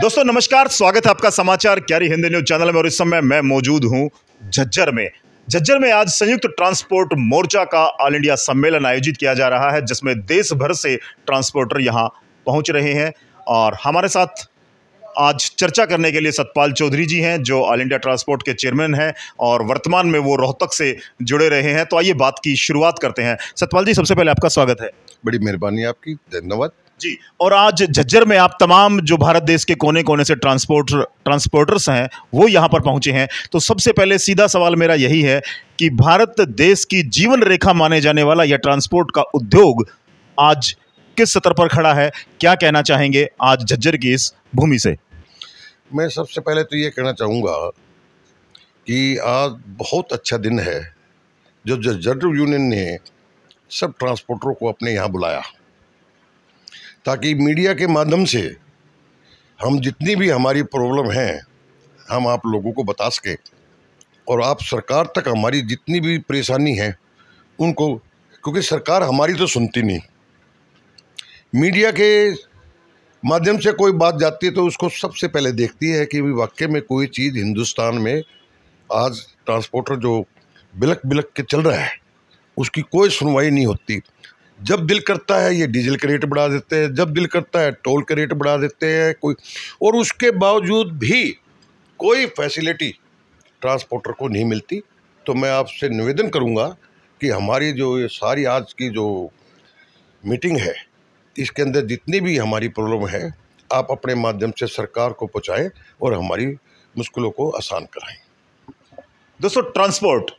दोस्तों नमस्कार स्वागत है आपका समाचार क्यारी हिंदी न्यूज चैनल में और इस समय मैं मौजूद हूं झज्जर में झज्जर में आज संयुक्त ट्रांसपोर्ट मोर्चा का ऑल इंडिया सम्मेलन आयोजित किया जा रहा है जिसमें देश भर से ट्रांसपोर्टर यहां पहुंच रहे हैं और हमारे साथ आज चर्चा करने के लिए सतपाल चौधरी जी हैं जो ऑल इंडिया ट्रांसपोर्ट के चेयरमैन हैं और वर्तमान में वो रोहतक से जुड़े रहे हैं तो आइए बात की शुरुआत करते हैं सतपाल जी सबसे पहले आपका स्वागत है बड़ी मेहरबानी आपकी धन्यवाद जी और आज झज्जर में आप तमाम जो भारत देश के कोने कोने से ट्रांसपोर्ट ट्रांसपोर्टर्स हैं वो यहाँ पर पहुँचे हैं तो सबसे पहले सीधा सवाल मेरा यही है कि भारत देश की जीवन रेखा माने जाने वाला यह ट्रांसपोर्ट का उद्योग आज किस स्तर पर खड़ा है क्या कहना चाहेंगे आज झज्जर की इस भूमि से मैं सबसे पहले तो ये कहना चाहूँगा कि आज बहुत अच्छा दिन है जो झज्जर यूनियन ने सब ट्रांसपोर्टरों को अपने यहाँ बुलाया ताकि मीडिया के माध्यम से हम जितनी भी हमारी प्रॉब्लम हैं हम आप लोगों को बता सकें और आप सरकार तक हमारी जितनी भी परेशानी है उनको क्योंकि सरकार हमारी तो सुनती नहीं मीडिया के माध्यम से कोई बात जाती है तो उसको सबसे पहले देखती है कि वाक्य में कोई चीज़ हिंदुस्तान में आज ट्रांसपोर्टर जो बिलक बिलक के चल रहा है उसकी कोई सुनवाई नहीं होती जब दिल करता है ये डीजल के रेट बढ़ा देते हैं जब दिल करता है टोल के रेट बढ़ा देते हैं कोई और उसके बावजूद भी कोई फैसिलिटी ट्रांसपोर्टर को नहीं मिलती तो मैं आपसे निवेदन करूंगा कि हमारी जो ये सारी आज की जो मीटिंग है इसके अंदर जितनी भी हमारी प्रॉब्लम है आप अपने माध्यम से सरकार को पहुँचाएँ और हमारी मुश्किलों को आसान कराएँ दोस्तों ट्रांसपोर्ट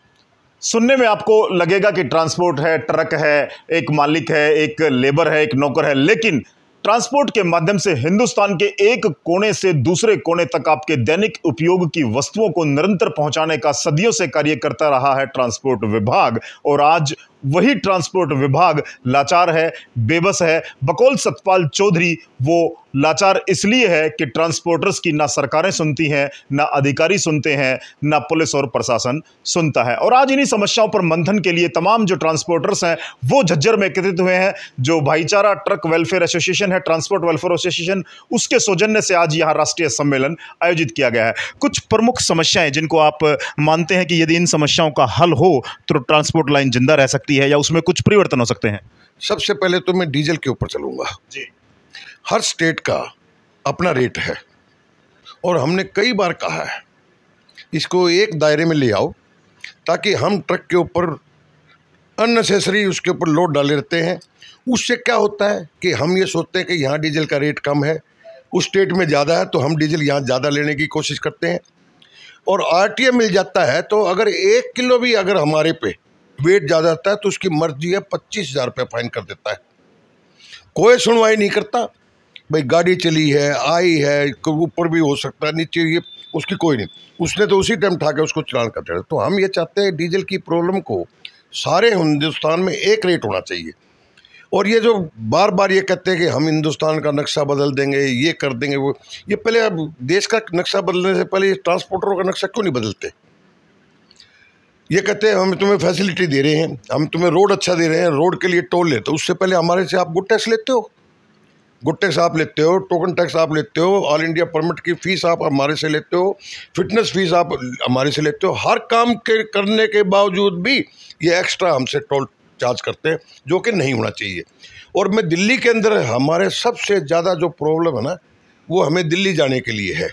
सुनने में आपको लगेगा कि ट्रांसपोर्ट है ट्रक है एक मालिक है एक लेबर है एक नौकर है लेकिन ट्रांसपोर्ट के माध्यम से हिंदुस्तान के एक कोने से दूसरे कोने तक आपके दैनिक उपयोग की वस्तुओं को निरंतर पहुंचाने का सदियों से कार्य करता रहा है ट्रांसपोर्ट विभाग और आज वही ट्रांसपोर्ट विभाग लाचार है बेबस है बकौल सतपाल चौधरी वो लाचार इसलिए है कि ट्रांसपोर्टर्स की ना सरकारें सुनती हैं ना अधिकारी सुनते हैं ना पुलिस और प्रशासन सुनता है और आज इन्हीं समस्याओं पर मंथन के लिए तमाम जो ट्रांसपोर्टर्स हैं वो झज्जर में एकत्रित हुए हैं जो भाईचारा ट्रक वेलफेयर एसोसिएशन है ट्रांसपोर्ट वेलफेयर एसोसिएशन उसके सौजन्य से आज यहाँ राष्ट्रीय सम्मेलन आयोजित किया गया है कुछ प्रमुख समस्याएं जिनको आप मानते हैं कि यदि इन समस्याओं का हल हो तो ट्रांसपोर्ट लाइन जिंदा रह सकती सकती है या उसमें कुछ परिवर्तन हो सकते हैं सबसे पहले तो मैं डीजल के ऊपर चलूंगा जी हर स्टेट का अपना रेट है और हमने कई बार कहा है इसको एक दायरे में ले आओ ताकि हम ट्रक के ऊपर अननेसेसरी उसके ऊपर लोड डाले रहते हैं उससे क्या होता है कि हम ये सोचते हैं कि यहाँ डीजल का रेट कम है उस स्टेट में ज़्यादा है तो हम डीजल यहाँ ज़्यादा लेने की कोशिश करते हैं और आर मिल जाता है तो अगर एक किलो भी अगर हमारे पे वेट ज़्यादा रहता है तो उसकी मर्जी है पच्चीस हज़ार रुपये फाइन कर देता है कोई सुनवाई नहीं करता भाई गाड़ी चली है आई है ऊपर भी हो सकता है नीचे ये उसकी कोई नहीं उसने तो उसी टाइम ठाकर उसको चलान कर देना तो हम ये चाहते हैं डीजल की प्रॉब्लम को सारे हिंदुस्तान में एक रेट होना चाहिए और ये जो बार बार ये कहते हैं कि हम हिंदुस्तान का नक्शा बदल देंगे ये कर देंगे वो ये पहले अब देश का नक्शा बदलने से पहले ये ट्रांसपोर्टरों का नक्शा क्यों नहीं बदलते ये कहते हैं हम तुम्हें फैसिलिटी दे रहे हैं हम तुम्हें रोड अच्छा दे रहे हैं रोड के लिए टोल लेते हो उससे पहले हमारे से आप गुड टैक्स लेते हो गुड टैक्स आप लेते हो टोकन टैक्स आप लेते हो ऑल इंडिया परमिट की फ़ीस आप हमारे से लेते हो फिटनेस फीस आप हमारे से लेते हो हर काम के करने के बावजूद भी ये एक्स्ट्रा हमसे टोल चार्ज करते हैं जो कि नहीं होना चाहिए और मैं दिल्ली के अंदर हमारे सबसे ज़्यादा जो प्रॉब्लम है ना वो हमें दिल्ली जाने के लिए है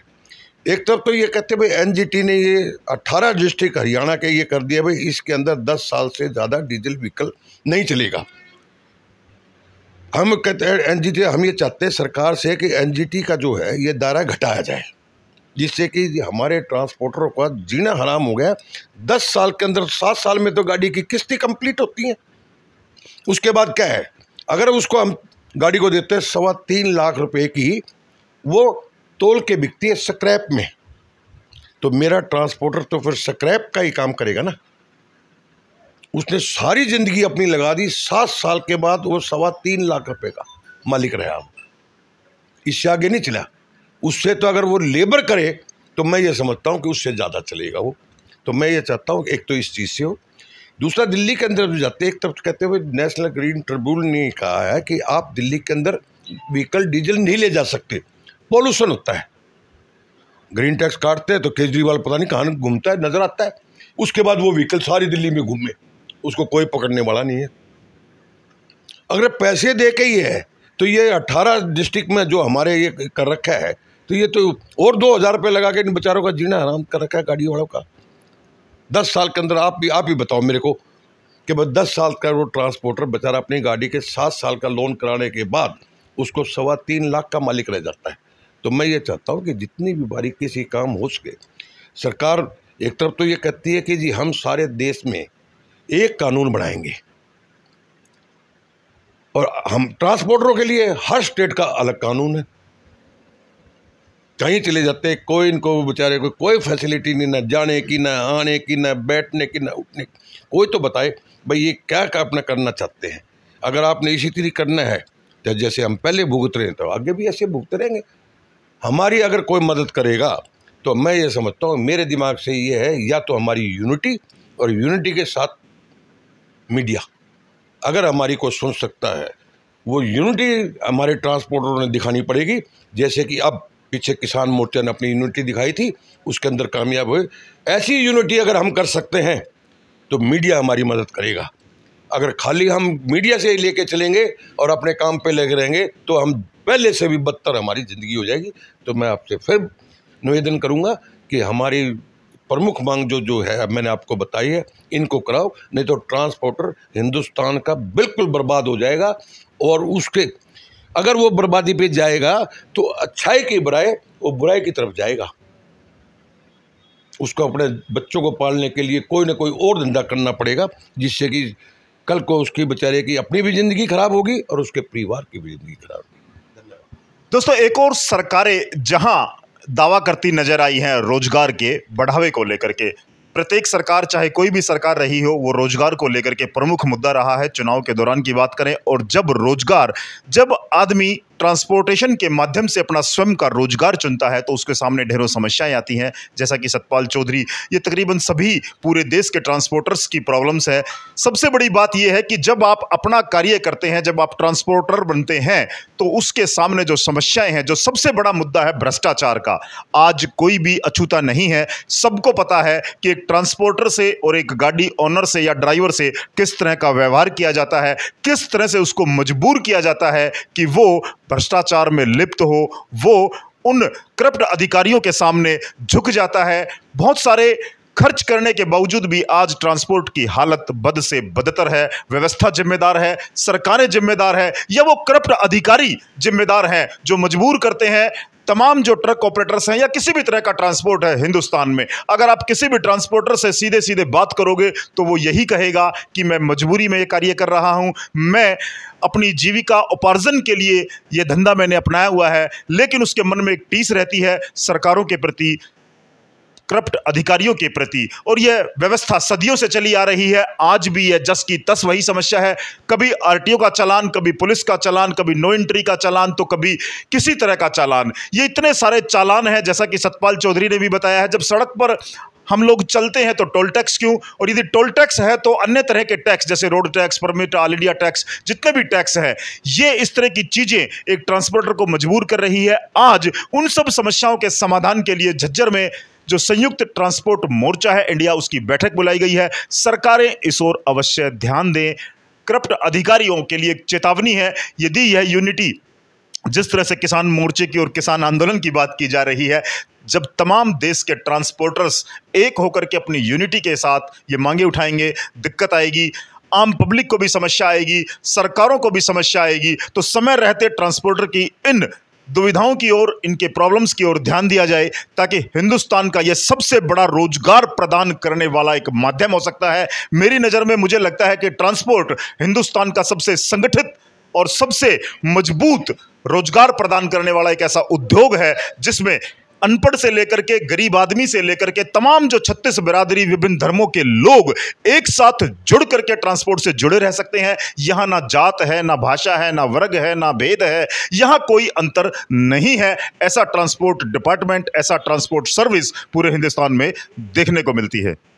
एक तरफ तो ये कहते भाई एनजीटी ने ये 18 डिस्ट्रिक्ट हरियाणा के ये कर दिया भाई इसके अंदर 10 साल से ज़्यादा डीजल व्हीकल नहीं चलेगा हम कहते हैं एनजीटी हम ये चाहते हैं सरकार से कि एनजीटी का जो है ये दायरा घटाया जाए जिससे कि हमारे ट्रांसपोर्टरों का जीना हराम हो गया दस साल के अंदर सात साल में तो गाड़ी की किस्ती कंप्लीट होती है उसके बाद क्या है अगर उसको हम गाड़ी को देते हैं सवा तीन लाख रुपए की वो तोल के बिकती है स्क्रैप में तो मेरा ट्रांसपोर्टर तो फिर स्क्रैप का ही काम करेगा ना उसने सारी ज़िंदगी अपनी लगा दी सात साल के बाद वो सवा तीन लाख रुपए का मालिक रहा आप इससे आगे नहीं चला उससे तो अगर वो लेबर करे तो मैं ये समझता हूँ कि उससे ज़्यादा चलेगा वो तो मैं ये चाहता हूँ एक तो इस चीज़ से हो दूसरा दिल्ली के अंदर जो जाते हैं एक तरफ तो कहते हुए नेशनल ग्रीन ट्रिब्यूनल ने कहा है कि आप दिल्ली के अंदर व्हीकल डीजल नहीं ले जा सकते पॉल्यूशन होता है ग्रीन टैक्स काटते हैं तो केजरीवाल पता नहीं कहाँ घूमता है नजर आता है उसके बाद वो व्हीकल सारी दिल्ली में घूमे उसको कोई पकड़ने वाला नहीं है अगर पैसे दे के ही है तो ये अट्ठारह डिस्ट्रिक्ट में जो हमारे ये कर रखा है तो ये तो और दो हज़ार रुपये लगा के इन बेचारों का जीना आराम कर रखा है गाड़ी वालों का दस साल के अंदर आप भी आप ही बताओ मेरे को कि भाई दस साल का वो ट्रांसपोर्टर बेचारा अपनी गाड़ी के सात साल का लोन कराने के बाद उसको सवा तीन लाख का मालिक रह जाता है तो मैं ये चाहता हूँ कि जितनी भी बारीकी से काम हो सके सरकार एक तरफ तो ये कहती है कि जी हम सारे देश में एक कानून बनाएंगे और हम ट्रांसपोर्टरों के लिए हर स्टेट का अलग कानून है कहीं चले जाते कोई इनको बेचारे को कोई फैसिलिटी नहीं ना जाने की ना आने की ना बैठने की ना उठने की कोई तो बताए भाई ये क्या क्या अपना करना चाहते हैं अगर आपने इसी तरह करना है तो जैसे हम पहले भुगत रहे तो आगे भी ऐसे भुगत रहेंगे हमारी अगर कोई मदद करेगा तो मैं ये समझता हूँ मेरे दिमाग से ये है या तो हमारी यूनिटी और यूनिटी के साथ मीडिया अगर हमारी को सुन सकता है वो यूनिटी हमारे ट्रांसपोर्टरों ने दिखानी पड़ेगी जैसे कि अब पीछे किसान मोर्चा ने अपनी यूनिटी दिखाई थी उसके अंदर कामयाब हुए ऐसी यूनिटी अगर हम कर सकते हैं तो मीडिया हमारी मदद करेगा अगर खाली हम मीडिया से ही लेके चलेंगे और अपने काम पे लगे रहेंगे तो हम पहले से भी बदतर हमारी ज़िंदगी हो जाएगी तो मैं आपसे फिर निवेदन करूँगा कि हमारी प्रमुख मांग जो जो है मैंने आपको बताई है इनको कराओ नहीं तो ट्रांसपोर्टर हिंदुस्तान का बिल्कुल बर्बाद हो जाएगा और उसके अगर वो बर्बादी पे जाएगा तो अच्छाई की बुराई वो बुराई की तरफ जाएगा उसको अपने बच्चों को पालने के लिए कोई ना कोई और धंधा करना पड़ेगा जिससे कि कल को उसकी बेचारे की अपनी भी ज़िंदगी खराब होगी और उसके परिवार की भी ज़िंदगी खराब होगी दोस्तों एक और सरकारें जहां दावा करती नजर आई हैं रोजगार के बढ़ावे को लेकर के प्रत्येक सरकार चाहे कोई भी सरकार रही हो वो रोजगार को लेकर के प्रमुख मुद्दा रहा है चुनाव के दौरान की बात करें और जब रोजगार जब आदमी ट्रांसपोर्टेशन के माध्यम से अपना स्वयं का रोजगार चुनता है तो उसके सामने ढेरों समस्याएं आती हैं जैसा कि सतपाल चौधरी ये तकरीबन सभी पूरे देश के ट्रांसपोर्टर्स की प्रॉब्लम्स है सबसे बड़ी बात यह है कि जब आप अपना कार्य करते हैं जब आप ट्रांसपोर्टर बनते हैं तो उसके सामने जो समस्याएं हैं जो सबसे बड़ा मुद्दा है भ्रष्टाचार का आज कोई भी अछूता नहीं है सबको पता है कि एक ट्रांसपोर्टर से और एक गाड़ी ऑनर से या ड्राइवर से किस तरह का व्यवहार किया जाता है किस तरह से उसको मजबूर किया जाता है कि वो भ्रष्टाचार में लिप्त हो वो उन करप्ट अधिकारियों के सामने झुक जाता है बहुत सारे खर्च करने के बावजूद भी आज ट्रांसपोर्ट की हालत बद से बदतर है व्यवस्था जिम्मेदार है सरकारें जिम्मेदार है या वो करप्ट अधिकारी जिम्मेदार हैं जो मजबूर करते हैं तमाम जो ट्रक ऑपरेटर्स हैं या किसी भी तरह का ट्रांसपोर्ट है हिंदुस्तान में अगर आप किसी भी ट्रांसपोर्टर से सीधे सीधे बात करोगे तो वो यही कहेगा कि मैं मजबूरी में ये कार्य कर रहा हूँ मैं अपनी जीविका उपार्जन के लिए ये धंधा मैंने अपनाया हुआ है लेकिन उसके मन में एक टीस रहती है सरकारों के प्रति करप्ट अधिकारियों के प्रति और यह व्यवस्था सदियों से चली आ रही है आज भी यह जस की तस वही समस्या है कभी आरटीओ का चालान कभी पुलिस का चालान कभी नो एंट्री का चालान तो कभी किसी तरह का चालान ये इतने सारे चालान हैं जैसा कि सतपाल चौधरी ने भी बताया है जब सड़क पर हम लोग चलते हैं तो टोल टैक्स क्यों और यदि टोल टैक्स है तो अन्य तरह के टैक्स जैसे road tax permit all India tax जितने भी टैक्स हैं ये इस तरह की चीज़ें एक ट्रांसपोर्टर को मजबूर कर रही है आज उन सब समस्याओं के समाधान के लिए झज्जर में जो संयुक्त ट्रांसपोर्ट मोर्चा है इंडिया उसकी बैठक बुलाई गई है सरकारें इस ओर अवश्य ध्यान दें करप्ट अधिकारियों के लिए चेतावनी है यदि यह यूनिटी जिस तरह से किसान मोर्चे की और किसान आंदोलन की बात की जा रही है जब तमाम देश के ट्रांसपोर्टर्स एक होकर के अपनी यूनिटी के साथ ये मांगे उठाएंगे दिक्कत आएगी आम पब्लिक को भी समस्या आएगी सरकारों को भी समस्या आएगी तो समय रहते ट्रांसपोर्टर की इन दुविधाओं की ओर इनके प्रॉब्लम्स की ओर ध्यान दिया जाए ताकि हिंदुस्तान का यह सबसे बड़ा रोजगार प्रदान करने वाला एक माध्यम हो सकता है मेरी नज़र में मुझे लगता है कि ट्रांसपोर्ट हिंदुस्तान का सबसे संगठित और सबसे मजबूत रोजगार प्रदान करने वाला एक ऐसा उद्योग है जिसमें अनपढ़ से लेकर के गरीब आदमी से लेकर के तमाम जो छत्तीस बिरादरी विभिन्न धर्मों के लोग एक साथ जुड़ करके ट्रांसपोर्ट से जुड़े रह सकते हैं यहाँ ना जात है ना भाषा है ना वर्ग है ना भेद है यहाँ कोई अंतर नहीं है ऐसा ट्रांसपोर्ट डिपार्टमेंट ऐसा ट्रांसपोर्ट सर्विस पूरे हिंदुस्तान में देखने को मिलती है